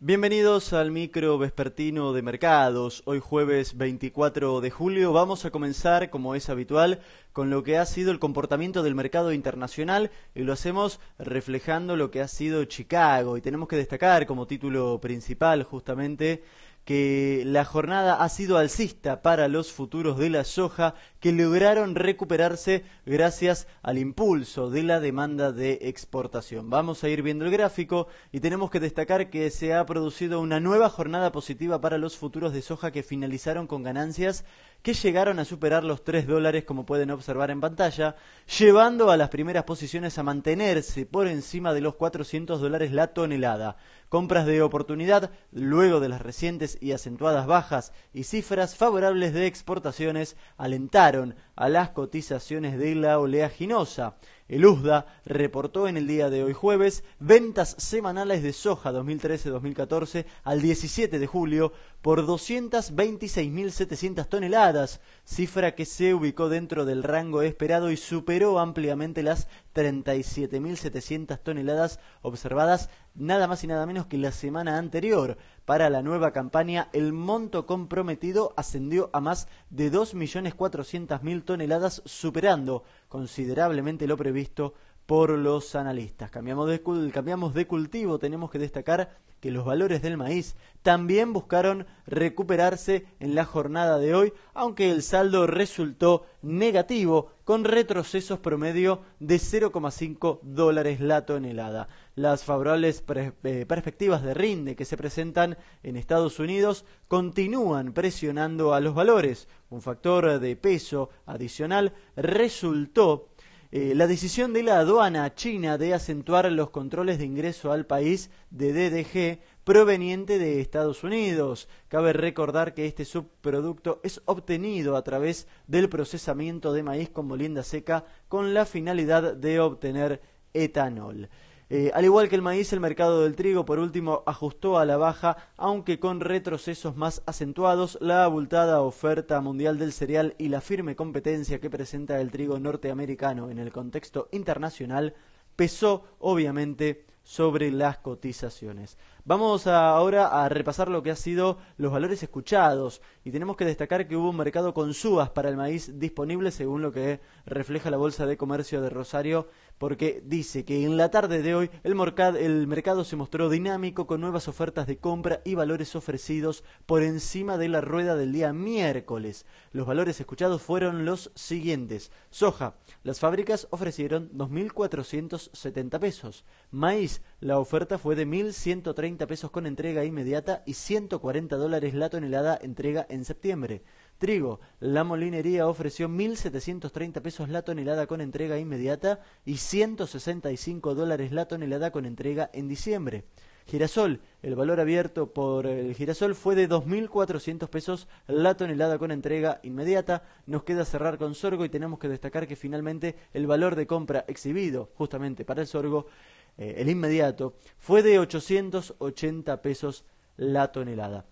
Bienvenidos al micro vespertino de mercados. Hoy jueves 24 de julio vamos a comenzar, como es habitual, con lo que ha sido el comportamiento del mercado internacional y lo hacemos reflejando lo que ha sido Chicago. Y tenemos que destacar como título principal justamente que la jornada ha sido alcista para los futuros de la soja que lograron recuperarse gracias al impulso de la demanda de exportación. Vamos a ir viendo el gráfico y tenemos que destacar que se ha producido una nueva jornada positiva para los futuros de soja que finalizaron con ganancias que llegaron a superar los 3 dólares como pueden observar en pantalla, llevando a las primeras posiciones a mantenerse por encima de los 400 dólares la tonelada. Compras de oportunidad luego de las recientes y acentuadas bajas y cifras favorables de exportaciones alentaron a las cotizaciones de la oleaginosa. El USDA reportó en el día de hoy jueves ventas semanales de soja 2013-2014 al 17 de julio por 226.700 toneladas, cifra que se ubicó dentro del rango esperado y superó ampliamente las 37.700 toneladas observadas nada más y nada menos que la semana anterior. Para la nueva campaña, el monto comprometido ascendió a más de 2.400.000 toneladas, superando considerablemente lo previsto por los analistas. Cambiamos de, cambiamos de cultivo, tenemos que destacar que los valores del maíz también buscaron recuperarse en la jornada de hoy, aunque el saldo resultó negativo, con retrocesos promedio de 0,5 dólares la tonelada. Las favorables eh, perspectivas de rinde que se presentan en Estados Unidos continúan presionando a los valores. Un factor de peso adicional resultó eh, la decisión de la aduana china de acentuar los controles de ingreso al país de DDG proveniente de Estados Unidos. Cabe recordar que este subproducto es obtenido a través del procesamiento de maíz con molienda seca con la finalidad de obtener etanol. Eh, al igual que el maíz, el mercado del trigo, por último, ajustó a la baja, aunque con retrocesos más acentuados, la abultada oferta mundial del cereal y la firme competencia que presenta el trigo norteamericano en el contexto internacional pesó, obviamente, sobre las cotizaciones. Vamos ahora a repasar lo que ha sido los valores escuchados y tenemos que destacar que hubo un mercado con subas para el maíz disponible según lo que refleja la Bolsa de Comercio de Rosario porque dice que en la tarde de hoy el, el mercado se mostró dinámico con nuevas ofertas de compra y valores ofrecidos por encima de la rueda del día miércoles. Los valores escuchados fueron los siguientes. Soja, las fábricas ofrecieron 2.470 pesos. Maíz, la oferta fue de 1.130 pesos con entrega inmediata y 140 dólares la tonelada entrega en septiembre. Trigo, la molinería ofreció 1.730 pesos la tonelada con entrega inmediata y 165 dólares la tonelada con entrega en diciembre. Girasol, el valor abierto por el girasol fue de 2.400 pesos la tonelada con entrega inmediata. Nos queda cerrar con sorgo y tenemos que destacar que finalmente el valor de compra exhibido justamente para el sorgo eh, el inmediato, fue de 880 pesos la tonelada.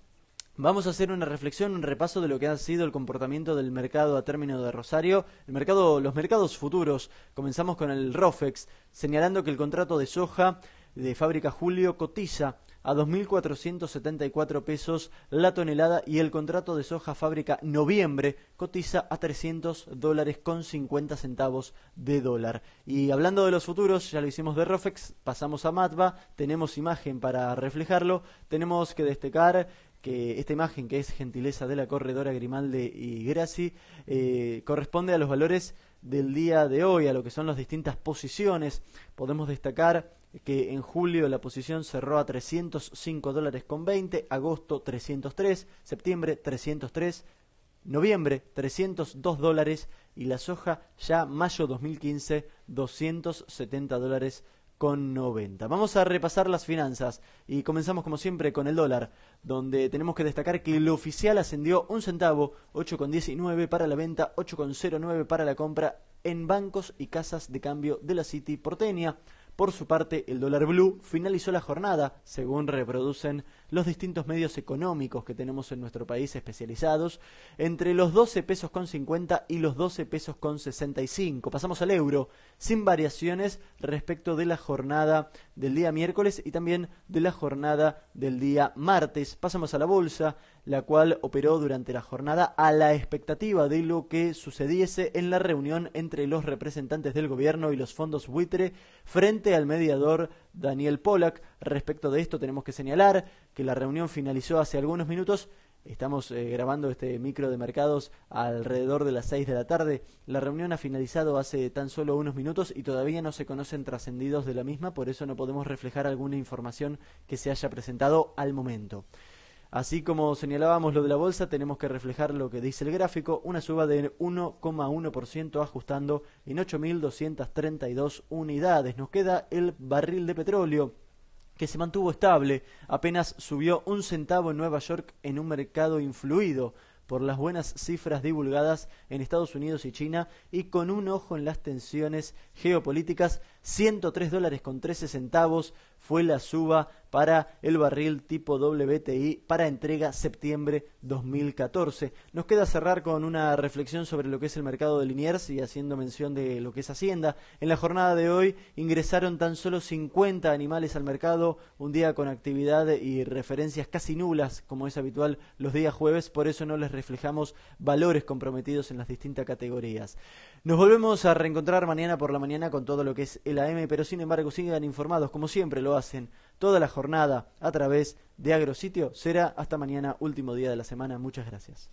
Vamos a hacer una reflexión, un repaso de lo que ha sido el comportamiento del mercado a término de Rosario. El mercado, los mercados futuros, comenzamos con el ROFEX, señalando que el contrato de soja de fábrica Julio cotiza a 2.474 pesos la tonelada y el contrato de soja fábrica noviembre cotiza a 300 dólares con 50 centavos de dólar. Y hablando de los futuros, ya lo hicimos de Rofex, pasamos a Matva, tenemos imagen para reflejarlo, tenemos que destacar que esta imagen, que es gentileza de la corredora Grimalde y Graci, eh, corresponde a los valores del día de hoy, a lo que son las distintas posiciones. Podemos destacar que en julio la posición cerró a 305 dólares con 20, agosto 303, septiembre 303, noviembre 302 dólares y la soja ya mayo 2015 270 dólares con 90. Vamos a repasar las finanzas y comenzamos como siempre con el dólar, donde tenemos que destacar que el oficial ascendió un centavo, 8,19 para la venta, 8,09 para la compra en bancos y casas de cambio de la City porteña. Por su parte, el dólar blue finalizó la jornada, según reproducen los distintos medios económicos que tenemos en nuestro país especializados, entre los 12 pesos con 50 y los 12 pesos con 65. Pasamos al euro, sin variaciones respecto de la jornada del día miércoles y también de la jornada del día martes. Pasamos a la bolsa, la cual operó durante la jornada a la expectativa de lo que sucediese en la reunión entre los representantes del gobierno y los fondos buitre frente al mediador Daniel Pollack. Respecto de esto tenemos que señalar que la reunión finalizó hace algunos minutos Estamos eh, grabando este micro de mercados alrededor de las 6 de la tarde. La reunión ha finalizado hace tan solo unos minutos y todavía no se conocen trascendidos de la misma, por eso no podemos reflejar alguna información que se haya presentado al momento. Así como señalábamos lo de la bolsa, tenemos que reflejar lo que dice el gráfico, una suba de 1,1% ajustando en 8.232 unidades. Nos queda el barril de petróleo que se mantuvo estable, apenas subió un centavo en Nueva York en un mercado influido por las buenas cifras divulgadas en Estados Unidos y China y con un ojo en las tensiones geopolíticas 103 dólares con 13 centavos fue la suba para el barril tipo WTI para entrega septiembre 2014. Nos queda cerrar con una reflexión sobre lo que es el mercado de Liniers y haciendo mención de lo que es Hacienda. En la jornada de hoy ingresaron tan solo 50 animales al mercado, un día con actividad y referencias casi nulas, como es habitual los días jueves, por eso no les reflejamos valores comprometidos en las distintas categorías. Nos volvemos a reencontrar mañana por la mañana con todo lo que es el la M, pero sin embargo sigan informados como siempre lo hacen toda la jornada a través de Agrositio. Será hasta mañana, último día de la semana. Muchas gracias.